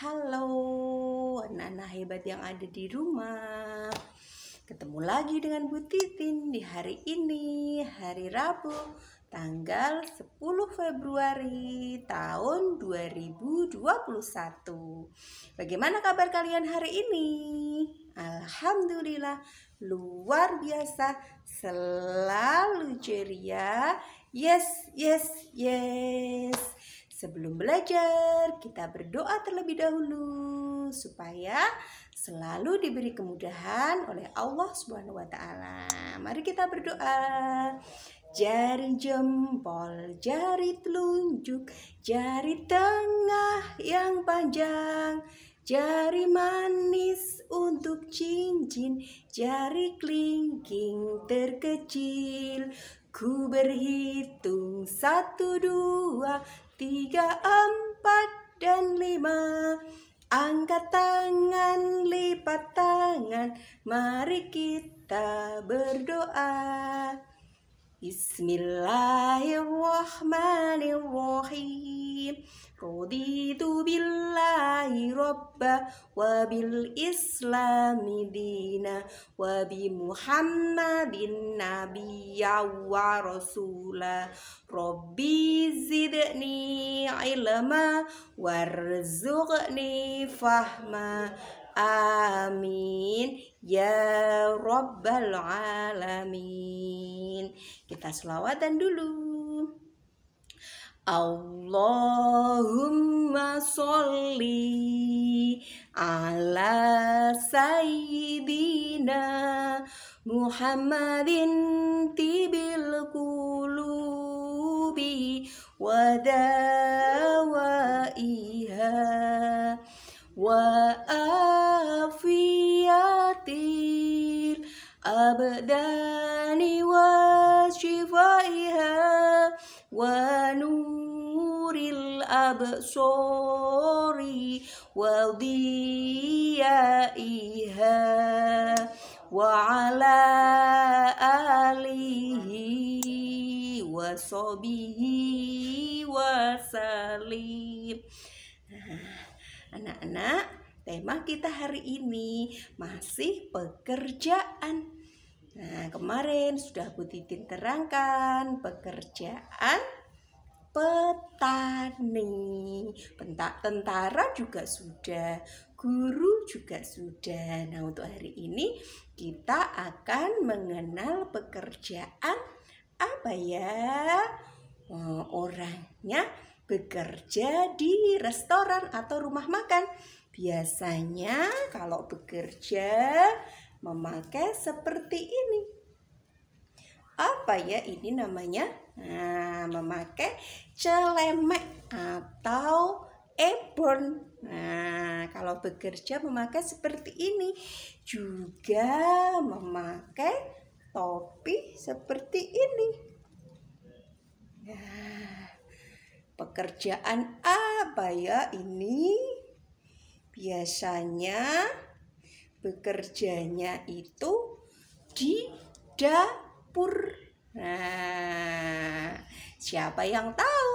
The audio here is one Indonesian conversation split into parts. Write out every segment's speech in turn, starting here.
Halo anak-anak hebat yang ada di rumah Ketemu lagi dengan Bu Titin di hari ini, hari Rabu Tanggal 10 Februari tahun 2021 Bagaimana kabar kalian hari ini? Alhamdulillah luar biasa Selalu ceria Yes, yes, yes Sebelum belajar, kita berdoa terlebih dahulu supaya selalu diberi kemudahan oleh Allah Subhanahu wa taala. Mari kita berdoa. Jari jempol, jari telunjuk, jari tengah yang panjang, jari manis untuk cincin, jari kelingking terkecil, Ku berhitung satu, dua, tiga, empat, dan lima. Angkat tangan, lipat tangan, mari kita berdoa. بسم الله الرحمن الرحيم رضيت بالله ربا وبالإسلام دينا وبمحمد نبيا ورسولا ربي زدني علما وارزقني فهما Amin Ya Rabbal Alamin Kita selawatan dulu Allahumma sholli ala sayyidina Muhammadin tibil kulubi wadawa'iha wa الأبدان وشفائها ونور الأبصار وضيائها وعلى آله وصحبه وسلم anak-anak tema kita hari ini masih pekerjaan Nah, kemarin sudah Bu Titin terangkan pekerjaan petani. bentak tentara juga sudah, guru juga sudah. Nah, untuk hari ini kita akan mengenal pekerjaan apa ya? Oh, orangnya bekerja di restoran atau rumah makan. Biasanya kalau bekerja memakai seperti ini. Apa ya ini namanya? Nah, memakai celemek atau apron. Nah, kalau bekerja memakai seperti ini. Juga memakai topi seperti ini. Nah, pekerjaan apa ya ini? Biasanya bekerjanya itu di dapur. Nah, siapa yang tahu?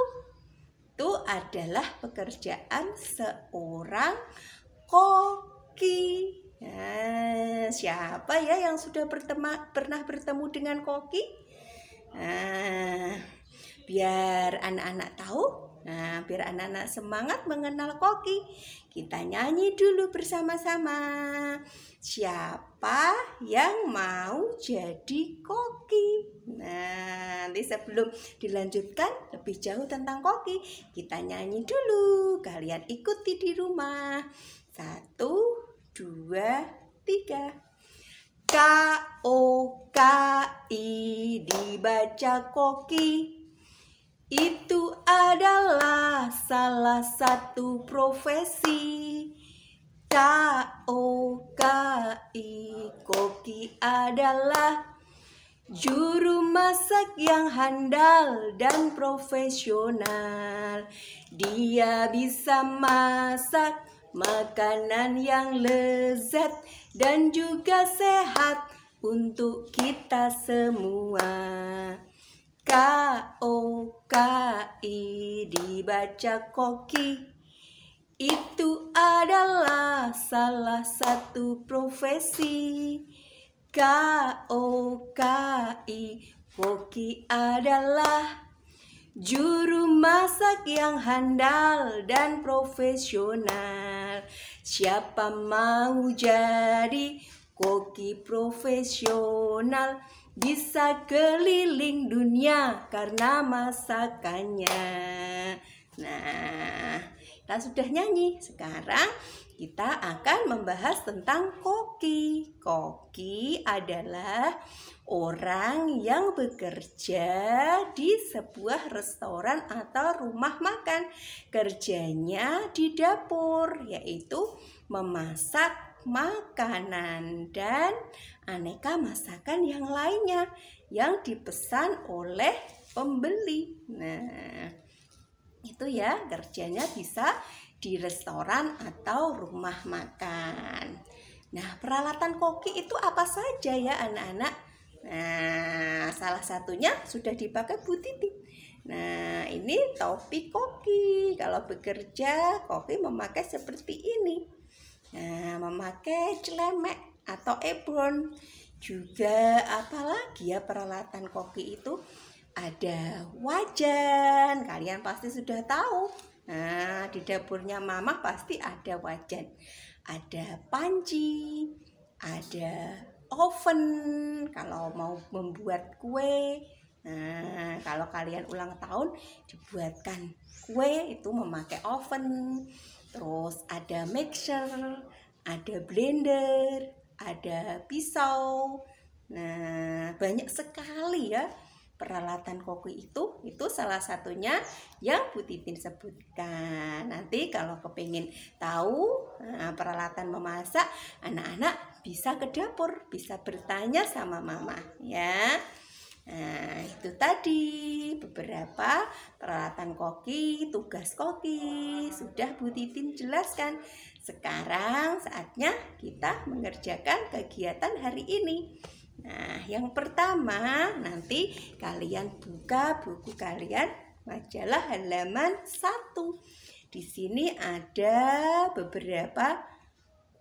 Itu adalah pekerjaan seorang koki. Nah, siapa ya yang sudah bertema, pernah bertemu dengan koki? Nah, biar anak-anak tahu Nah, biar anak-anak semangat mengenal koki, kita nyanyi dulu bersama-sama. Siapa yang mau jadi koki? Nah, nanti sebelum dilanjutkan lebih jauh tentang koki, kita nyanyi dulu. Kalian ikuti di rumah. Satu, dua, tiga. K O K I dibaca koki. Itu adalah salah satu profesi KOKI Koki adalah Juru masak yang handal dan profesional Dia bisa masak makanan yang lezat dan juga sehat untuk kita semua K O K I dibaca koki. Itu adalah salah satu profesi. K O K I koki adalah juru masak yang handal dan profesional. Siapa mau jadi koki profesional? bisa keliling dunia karena masakannya. Nah, kita sudah nyanyi. Sekarang kita akan membahas tentang koki. Koki adalah orang yang bekerja di sebuah restoran atau rumah makan. Kerjanya di dapur, yaitu memasak makanan, dan aneka masakan yang lainnya yang dipesan oleh pembeli. Nah, itu ya kerjanya bisa di restoran atau rumah makan. Nah, peralatan koki itu apa saja ya anak-anak? Nah, salah satunya sudah dipakai Bu Titi. Nah, ini topi koki. Kalau bekerja, koki memakai seperti ini. Nah, memakai celemek atau apron juga apalagi ya peralatan koki itu ada wajan kalian pasti sudah tahu nah di dapurnya mama pasti ada wajan ada panci ada oven kalau mau membuat kue nah kalau kalian ulang tahun dibuatkan kue itu memakai oven Terus ada mixer, ada blender, ada pisau. Nah, banyak sekali ya peralatan koki itu. Itu salah satunya yang Bu Titin sebutkan. Nanti kalau kepingin tahu nah, peralatan memasak, anak-anak bisa ke dapur, bisa bertanya sama mama ya. Nah, itu tadi beberapa peralatan koki, tugas koki sudah Bu Titin jelaskan. Sekarang saatnya kita mengerjakan kegiatan hari ini. Nah, yang pertama nanti kalian buka buku kalian majalah halaman 1. Di sini ada beberapa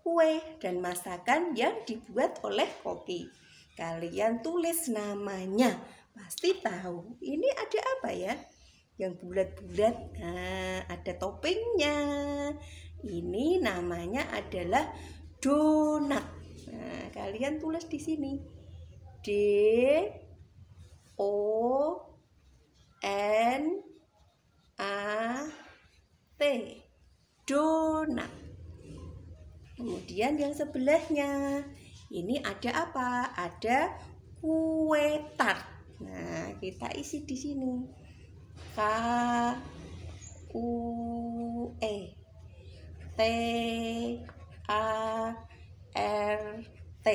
kue dan masakan yang dibuat oleh koki. Kalian tulis namanya, pasti tahu ini ada apa ya? Yang bulat-bulat, nah, ada toppingnya. Ini namanya adalah donat. Nah, kalian tulis di sini. D O N A T. Donat. Kemudian yang sebelahnya ini ada apa? Ada kue tart. Nah, kita isi di sini. K U E T A R T.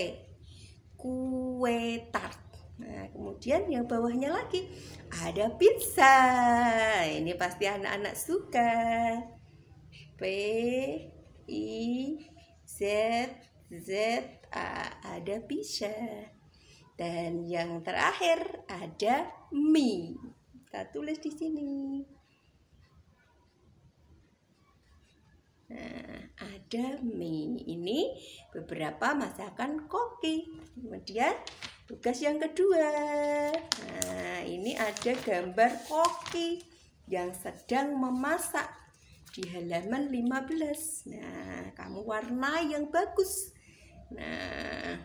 Kue tart. Nah, kemudian yang bawahnya lagi ada pizza. Ini pasti anak-anak suka. P I Z Z A ada bisa. Dan yang terakhir ada mi. Kita tulis di sini. Nah, ada mie. Ini beberapa masakan koki. Kemudian tugas yang kedua. Nah, ini ada gambar koki yang sedang memasak di halaman 15. Nah, kamu warna yang bagus. Nah,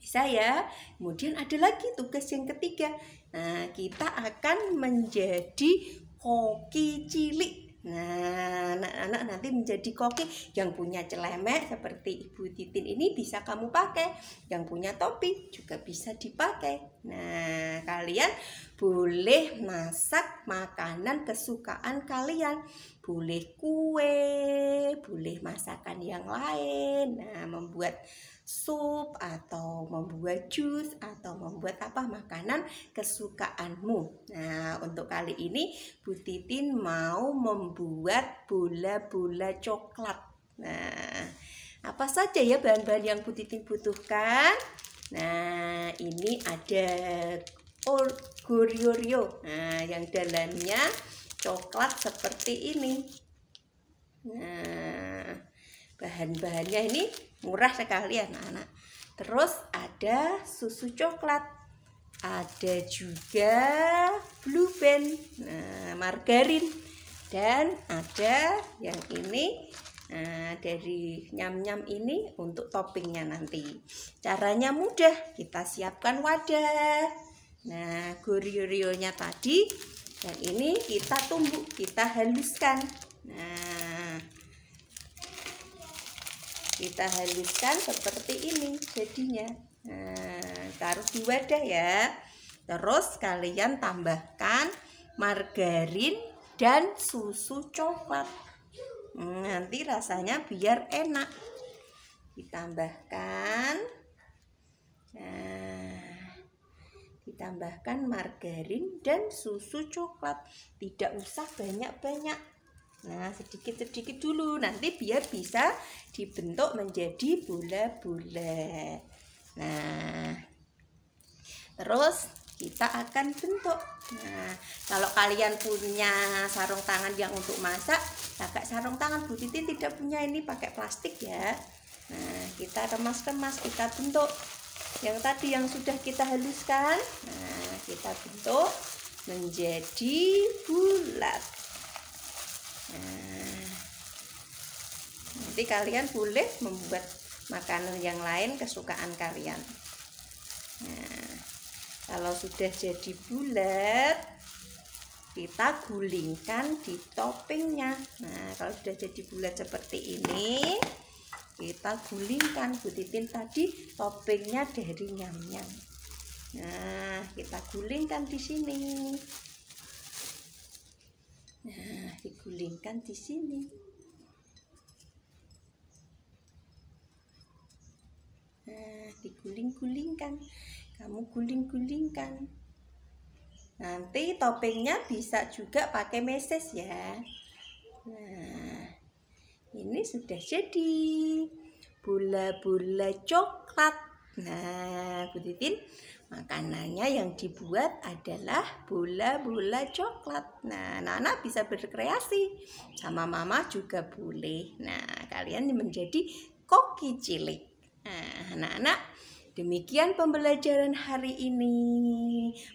bisa ya. Kemudian ada lagi tugas yang ketiga. Nah, kita akan menjadi koki cilik. Nah, anak-anak nanti menjadi koki yang punya celemek seperti Ibu Titin ini bisa kamu pakai, yang punya topi juga bisa dipakai. Nah, kalian boleh masak makanan kesukaan kalian boleh kue, boleh masakan yang lain. Nah, membuat sup atau membuat jus atau membuat apa makanan kesukaanmu. Nah, untuk kali ini Bu Titin mau membuat bola-bola coklat. Nah, apa saja ya bahan-bahan yang Bu Titin butuhkan? Nah, ini ada goryorio. Nah, yang dalamnya coklat seperti ini nah bahan-bahannya ini murah sekali anak-anak terus ada susu coklat ada juga blue band nah, margarin dan ada yang ini Nah, dari nyam-nyam ini untuk toppingnya nanti. Caranya mudah, kita siapkan wadah. Nah, gurih-gurihnya tadi dan ini kita tumbuk kita haluskan nah kita haluskan seperti ini jadinya nah, taruh di wadah ya terus kalian tambahkan margarin dan susu coklat hmm, nanti rasanya biar enak ditambahkan nah ditambahkan margarin dan susu coklat tidak usah banyak-banyak nah sedikit-sedikit dulu nanti biar bisa dibentuk menjadi bola-bola nah terus kita akan bentuk nah kalau kalian punya sarung tangan yang untuk masak pakai sarung tangan Bu Titin tidak punya ini pakai plastik ya nah kita remas-remas kita bentuk yang tadi yang sudah kita haluskan nah kita bentuk menjadi bulat nah, nanti kalian boleh membuat makanan yang lain kesukaan kalian nah, kalau sudah jadi bulat kita gulingkan di toppingnya nah kalau sudah jadi bulat seperti ini kita gulingkan Bu Titin tadi toppingnya dari nyam-nyam nah kita gulingkan di sini nah digulingkan di sini nah diguling-gulingkan kamu guling-gulingkan nanti toppingnya bisa juga pakai meses ya nah ini sudah jadi bola-bola coklat. Nah, Bu Titin, makanannya yang dibuat adalah bola-bola coklat. Nah, anak-anak bisa berkreasi. Sama mama juga boleh. Nah, kalian menjadi koki cilik. Nah, anak-anak Demikian pembelajaran hari ini.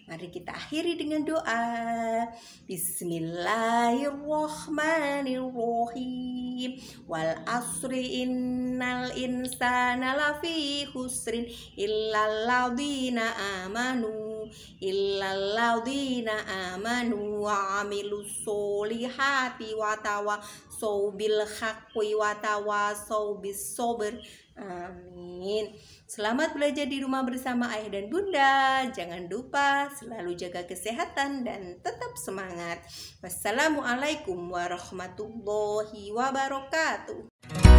Mari kita akhiri dengan doa. Bismillahirrahmanirrahim. Wal asri innal insana lafi husrin illa ladina amanu illalladzina amanu wa amilus solihati wa tawasau bil haqqi wa tawasau bis sabr amin selamat belajar di rumah bersama ayah dan bunda jangan lupa selalu jaga kesehatan dan tetap semangat wassalamualaikum warahmatullahi wabarakatuh